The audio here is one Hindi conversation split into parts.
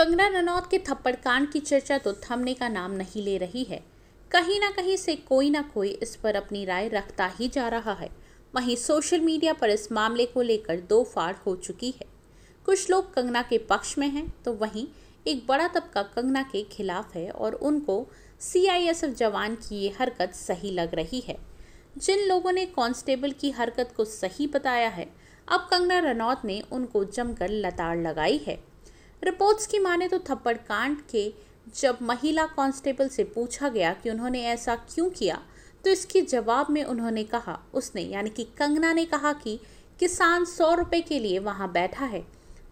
कंगना रनौत के थप्पड़ कांड की चर्चा तो थमने का नाम नहीं ले रही है कहीं ना कहीं से कोई ना कोई इस पर अपनी राय रखता ही जा रहा है वहीं सोशल मीडिया पर इस मामले को लेकर दो फाड़ हो चुकी है कुछ लोग कंगना के पक्ष में हैं तो वहीं एक बड़ा तबका कंगना के खिलाफ है और उनको सीआईएसएफ जवान की ये हरकत सही लग रही है जिन लोगों ने कांस्टेबल की हरकत को सही बताया है अब कंगना रनौत ने उनको जमकर लताड़ लगाई है रिपोर्ट्स की माने तो थप्पड़ कांड के जब महिला कांस्टेबल से पूछा गया कि उन्होंने ऐसा क्यों किया तो इसके जवाब में उन्होंने कहा उसने यानी कि कंगना ने कहा कि किसान सौ रुपये के लिए वहाँ बैठा है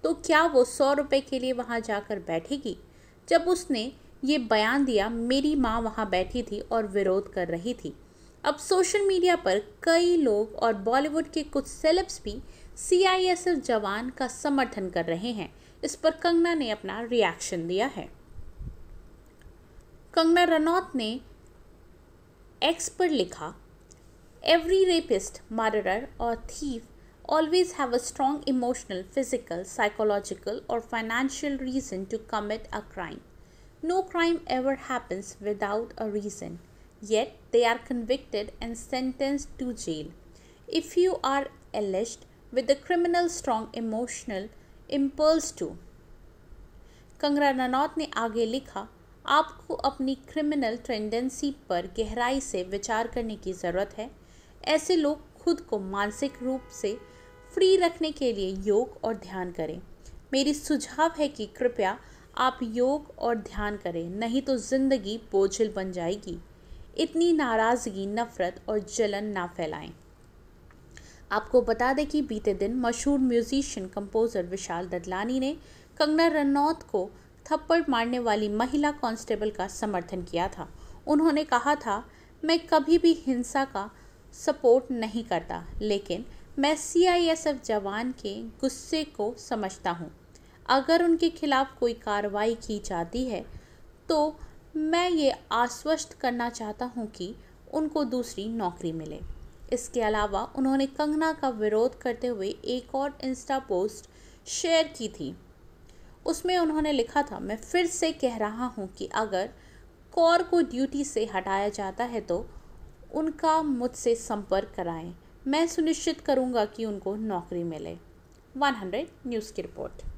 तो क्या वो सौ रुपये के लिए वहाँ जाकर बैठेगी जब उसने ये बयान दिया मेरी माँ वहाँ बैठी थी और विरोध कर रही थी अब सोशल मीडिया पर कई लोग और बॉलीवुड के कुछ सेलेब्स भी सी जवान का समर्थन कर रहे हैं इस पर कंगना ने अपना रिएक्शन दिया है कंगना रनौत ने एक्स पर लिखा एवरी रेपिस्ट मारर और thief always have a strong emotional physical psychological और financial reason to commit a crime no crime ever happens without a reason yet they are convicted and sentenced to jail if you are a list with a criminal strong emotional impulse to Kangana Ranaut ने आगे लिखा आपको अपनी क्रिमिनल टेंडेंसी पर गहराई से विचार करने की ज़रूरत है ऐसे लोग खुद को मानसिक रूप से फ्री रखने के लिए योग और ध्यान करें मेरी सुझाव है कि कृपया आप योग और ध्यान करें नहीं तो ज़िंदगी बोझिल बन जाएगी इतनी नाराज़गी नफ़रत और जलन ना फैलाएं आपको बता दें कि बीते दिन मशहूर म्यूजिशियन कंपोज़र विशाल ददलानी ने कंगना रनौत को थप्पड़ मारने वाली महिला कांस्टेबल का समर्थन किया था उन्होंने कहा था मैं कभी भी हिंसा का सपोर्ट नहीं करता लेकिन मैं सीआईएसएफ जवान के गुस्से को समझता हूँ अगर उनके खिलाफ कोई कार्रवाई की जाती है तो मैं ये आश्वस्त करना चाहता हूँ कि उनको दूसरी नौकरी मिले इसके अलावा उन्होंने कंगना का विरोध करते हुए एक और इंस्टा पोस्ट शेयर की थी उसमें उन्होंने लिखा था मैं फिर से कह रहा हूँ कि अगर कौर को ड्यूटी से हटाया जाता है तो उनका मुझसे संपर्क कराएं मैं सुनिश्चित करूँगा कि उनको नौकरी मिले 100 न्यूज़ की रिपोर्ट